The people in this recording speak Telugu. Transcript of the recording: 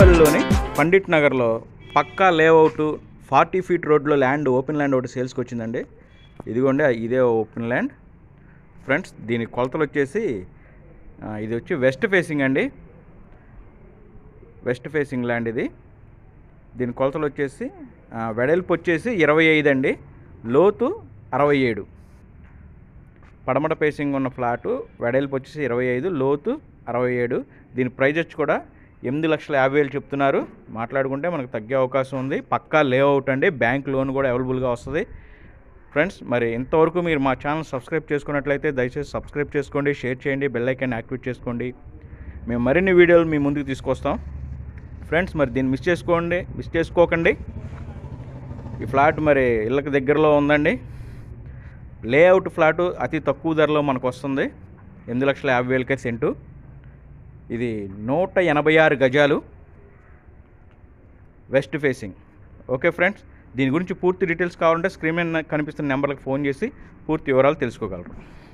బోయిన్పల్లిలోని పండిట్ నగర్లో పక్కా లేఅవుట్ ఫార్టీ ఫీట్ రోడ్లో ల్యాండ్ ఓపెన్ ల్యాండ్ ఒకటి సేల్స్కి వచ్చిందండి ఇదిగోండి ఇదే ఓపెన్ ల్యాండ్ ఫ్రెండ్స్ దీని కొలతలు వచ్చేసి ఇది వచ్చి వెస్ట్ ఫేసింగ్ అండి వెస్ట్ ఫేసింగ్ ల్యాండ్ ఇది దీని కొలతలు వచ్చేసి వెడల్పు వచ్చేసి ఇరవై ఐదు అండి లోతు అరవై ఏడు పడమట ఫేసింగ్ ఉన్న ఫ్లాటు వెడల్పు వచ్చేసి ఇరవై ఐదు లోతు అరవై ఏడు దీని ప్రైజ్ వచ్చి కూడా ఎనిమిది లక్షల యాభై వేలు చెప్తున్నారు మాట్లాడుకుంటే మనకు తగ్గే అవకాశం ఉంది పక్కా లేఅవుట్ అండి బ్యాంక్ లోన్ కూడా అవైలబుల్గా వస్తుంది ఫ్రెండ్స్ మరి ఇంతవరకు మీరు మా ఛానల్ సబ్స్క్రైబ్ చేసుకున్నట్లయితే దయచేసి సబ్స్క్రైబ్ చేసుకోండి షేర్ చేయండి బెల్లైకాన్ని యాక్టివేట్ చేసుకోండి మేము మరిన్ని వీడియోలు మీ ముందుకు తీసుకొస్తాం ఫ్రెండ్స్ మరి దీన్ని మిస్ చేసుకోండి మిస్ చేసుకోకండి ఈ ఫ్లాట్ మరి ఇళ్ళకి దగ్గరలో ఉందండి లేఅవుట్ ఫ్లాటు అతి తక్కువ ధరలో మనకు వస్తుంది ఎనిమిది లక్షల యాభై వేలకే సెంటు ఇది నూట ఎనభై ఆరు గజాలు వెస్ట్ ఫేసింగ్ ఓకే ఫ్రెండ్స్ దీని గురించి పూర్తి డీటెయిల్స్ కావాలంటే స్క్రీన్ మీద కనిపిస్తున్న నెంబర్లకు ఫోన్ చేసి పూర్తి వివరాలు తెలుసుకోగలరు